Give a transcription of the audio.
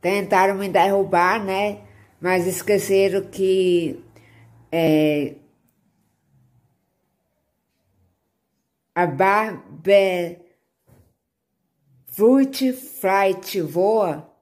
tentaram me derrubar, né? Mas esqueceram que é, a Barber Fruit Flight voa